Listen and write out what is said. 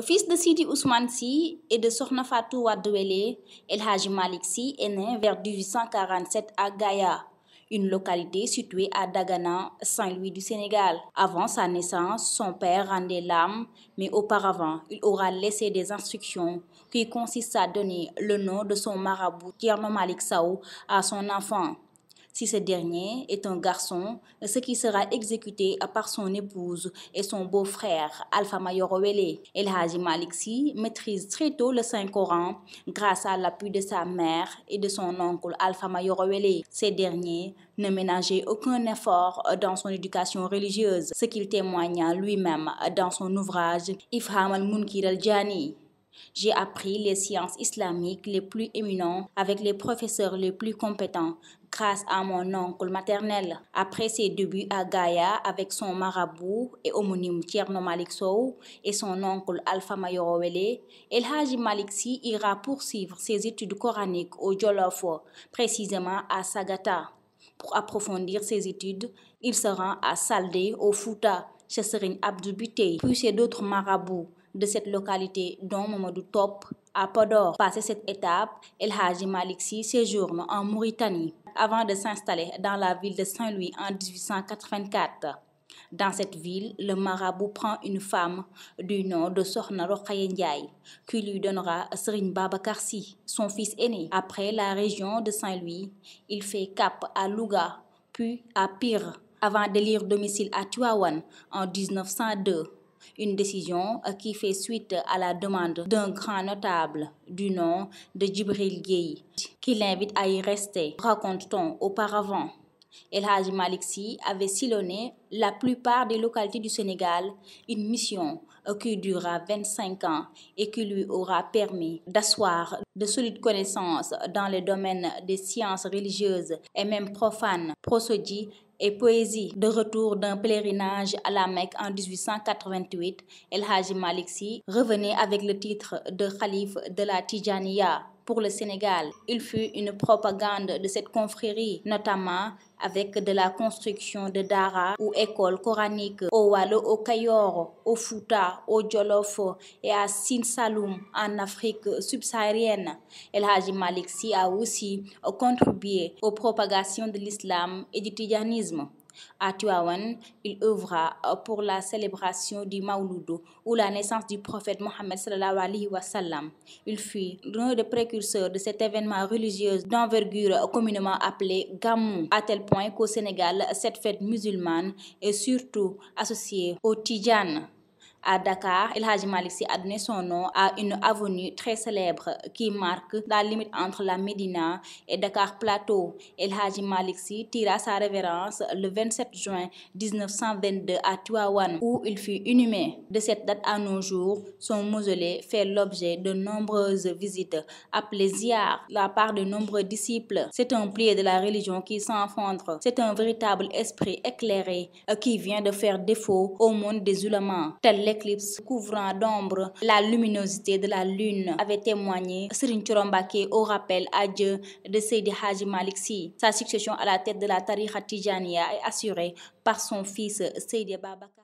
Fils de Sidi Ousmane Sy et de Sokhna Fatou El Haji Malik Sy est né vers 1847 à Gaïa, une localité située à Dagana, Saint-Louis du Sénégal. Avant sa naissance, son père rendait l'âme, mais auparavant, il aura laissé des instructions qui consistent à donner le nom de son marabout Tierno Malik Saou, à son enfant si ce dernier est un garçon, ce qui sera exécuté par son épouse et son beau-frère Alpha Mayorowele. El Haji Malik maîtrise très tôt le Saint-Coran grâce à l'appui de sa mère et de son oncle Alpha Mayorowele. Ce dernier ne ménageaient aucun effort dans son éducation religieuse, ce qu'il témoigna lui-même dans son ouvrage Ifham al-Munkir al-Jani. J'ai appris les sciences islamiques les plus éminentes avec les professeurs les plus compétents grâce à mon oncle maternel. Après ses débuts à Gaïa avec son marabout et homonyme Tierno Malik Sow et son oncle Alpha Mayorowele, El Haji Maliksi ira poursuivre ses études coraniques au Jolofo, précisément à Sagata. Pour approfondir ses études, il se rend à Saldé, au Fouta, chez Serine Abdou puis chez d'autres marabouts de cette localité, dont Mamadou Top, à d'or. Passé cette étape, El Haji séjourne en Mauritanie avant de s'installer dans la ville de Saint-Louis en 1884. Dans cette ville, le marabout prend une femme du nom de Sohna Ndiaye, qui lui donnera Serine Baba Karsi, son fils aîné. Après la région de Saint-Louis, il fait cap à Louga, puis à Pire, avant lire domicile à Tuawan en 1902 une décision euh, qui fait suite à la demande d'un grand notable du nom de Djibril Gueye, qui l'invite à y rester, raconte-t-on auparavant. El Hadji Maliksi avait sillonné la plupart des localités du Sénégal, une mission qui dura 25 ans et qui lui aura permis d'asseoir de solides connaissances dans les domaines des sciences religieuses et même profanes, prosodie et poésie. De retour d'un pèlerinage à la Mecque en 1888, El Hadji Maliksi revenait avec le titre de calife de la Tijaniya pour le Sénégal. Il fut une propagande de cette confrérie, notamment avec de la construction de Dara ou écoles coraniques au Wallo, au Kayor, au Fouta, au Djolof et à Sinsaloum en Afrique subsaharienne. El Haji Malik a aussi contribué aux propagations de l'islam et du tijanisme. À Tuawan, il œuvra euh, pour la célébration du Maouloudou ou la naissance du prophète Mohammed sallallahu alayhi Il fut l'un des précurseurs de cet événement religieux d'envergure communément appelé Gamou, à tel point qu'au Sénégal, cette fête musulmane est surtout associée au Tidjane. À Dakar, El Hajim Alixi a donné son nom à une avenue très célèbre qui marque la limite entre la Médina et Dakar Plateau. El Hajim Alixi tira sa révérence le 27 juin 1922 à Tivaouane où il fut inhumé. De cette date à nos jours, son mausolée fait l'objet de nombreuses visites à plaisir la part de nombreux disciples. C'est un plié de la religion qui s'enfondre. C'est un véritable esprit éclairé qui vient de faire défaut au monde des ulémas. Tel l'éclipse couvrant d'ombre la luminosité de la lune, avait témoigné Sirin Churombake au rappel à Dieu de Seydi Haji Malik Sa succession à la tête de la Tariqa tijaniya est assurée par son fils Seydi Babaka.